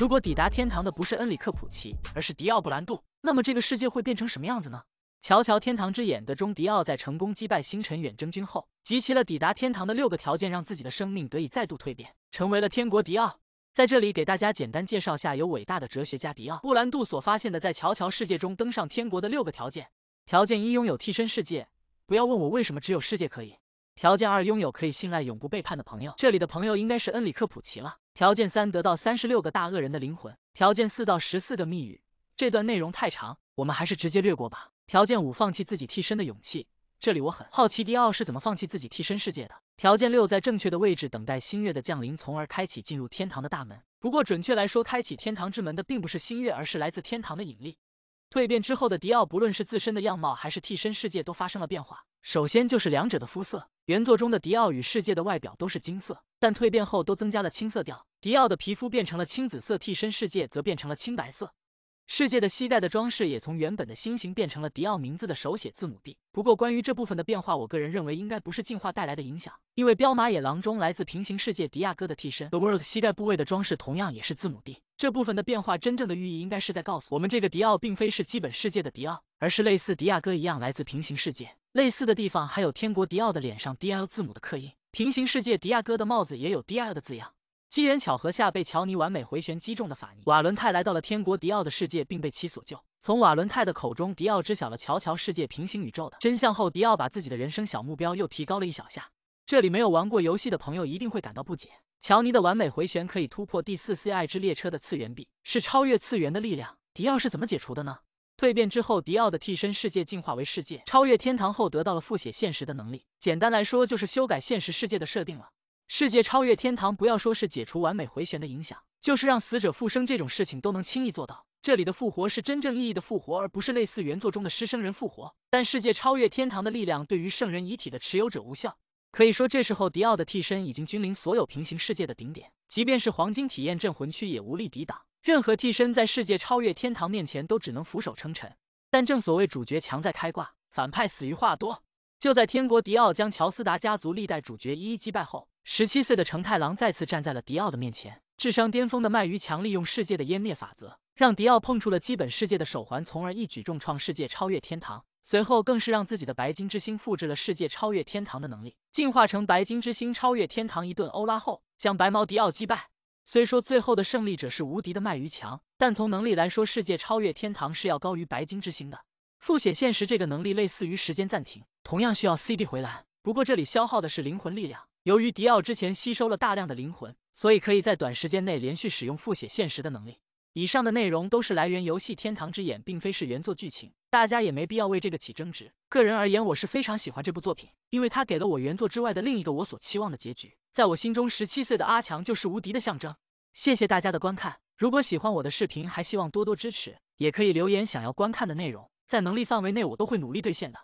如果抵达天堂的不是恩里克普奇，而是迪奥布兰杜，那么这个世界会变成什么样子呢？乔乔天堂之眼的中迪奥在成功击败星辰远征军后，集齐了抵达天堂的六个条件，让自己的生命得以再度蜕变，成为了天国迪奥。在这里给大家简单介绍下，由伟大的哲学家迪奥布兰杜所发现的，在乔乔世界中登上天国的六个条件：条件一，拥有替身世界；不要问我为什么只有世界可以。条件二，拥有可以信赖、永不背叛的朋友。这里的朋友应该是恩里克普奇了。条件三得到三十六个大恶人的灵魂。条件四到十四个密语，这段内容太长，我们还是直接略过吧。条件五，放弃自己替身的勇气。这里我很好奇，迪奥是怎么放弃自己替身世界的？条件六，在正确的位置等待新月的降临，从而开启进入天堂的大门。不过，准确来说，开启天堂之门的并不是新月，而是来自天堂的引力。蜕变之后的迪奥，不论是自身的样貌还是替身世界，都发生了变化。首先就是两者的肤色。原作中的迪奥与世界的外表都是金色，但蜕变后都增加了青色调。迪奥的皮肤变成了青紫色，替身世界则变成了青白色。世界的膝盖的装饰也从原本的星形变成了迪奥名字的手写字母 D。不过，关于这部分的变化，我个人认为应该不是进化带来的影响，因为《彪马野狼》中来自平行世界迪亚哥的替身 The World 膝盖部位的装饰同样也是字母 D。这部分的变化真正的寓意应该是在告诉我们，这个迪奥并非是基本世界的迪奥，而是类似迪亚哥一样来自平行世界。类似的地方还有天国迪奥的脸上 DL 字母的刻印，平行世界迪亚哥的帽子也有 DL 的字样。机缘巧合下被乔尼完美回旋击中的法尼瓦伦泰来到了天国迪奥的世界，并被其所救。从瓦伦泰的口中，迪奥知晓了乔乔世界平行宇宙的真相后，迪奥把自己的人生小目标又提高了一小下。这里没有玩过游戏的朋友一定会感到不解：乔尼的完美回旋可以突破第四 C 爱之列车的次元壁，是超越次元的力量。迪奥是怎么解除的呢？蜕变之后，迪奥的替身世界进化为世界，超越天堂后得到了复写现实的能力。简单来说，就是修改现实世界的设定了。世界超越天堂，不要说是解除完美回旋的影响，就是让死者复生这种事情都能轻易做到。这里的复活是真正意义的复活，而不是类似原作中的尸生人复活。但世界超越天堂的力量对于圣人遗体的持有者无效。可以说，这时候迪奥的替身已经君临所有平行世界的顶点，即便是黄金体验镇魂曲也无力抵挡。任何替身在世界超越天堂面前都只能俯首称臣。但正所谓主角强在开挂，反派死于话多。就在天国迪奥将乔斯达家族历代主角一一击败后。十七岁的成太郎再次站在了迪奥的面前。智商巅峰的卖鱼强利用世界的湮灭法则，让迪奥碰触了基本世界的手环，从而一举重创世界超越天堂。随后更是让自己的白金之星复制了世界超越天堂的能力，进化成白金之星超越天堂一顿欧拉后，将白毛迪奥击败。虽说最后的胜利者是无敌的卖鱼强，但从能力来说，世界超越天堂是要高于白金之星的。复写现实这个能力类似于时间暂停，同样需要 C D 回蓝，不过这里消耗的是灵魂力量。由于迪奥之前吸收了大量的灵魂，所以可以在短时间内连续使用复写现实的能力。以上的内容都是来源游戏《天堂之眼》，并非是原作剧情，大家也没必要为这个起争执。个人而言，我是非常喜欢这部作品，因为它给了我原作之外的另一个我所期望的结局。在我心中，十七岁的阿强就是无敌的象征。谢谢大家的观看。如果喜欢我的视频，还希望多多支持，也可以留言想要观看的内容，在能力范围内我都会努力兑现的。